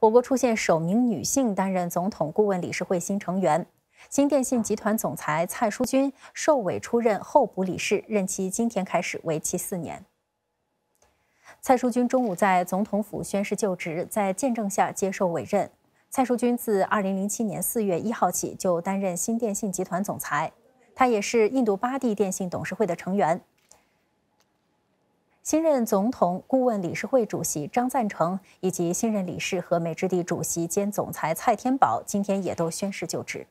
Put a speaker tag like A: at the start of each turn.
A: 我国出现首名女性担任总统顾问理事会新成员，新电信集团总裁蔡淑君受委出任候补理事，任期今天开始，为期四年。蔡淑君中午在总统府宣誓就职，在见证下接受委任。蔡淑君自2007年4月1号起就担任新电信集团总裁，她也是印度巴蒂电信董事会的成员。新任总统顾问理事会主席张赞成，以及新任理事和美智地主席兼总裁蔡天宝，今天也都宣誓就职。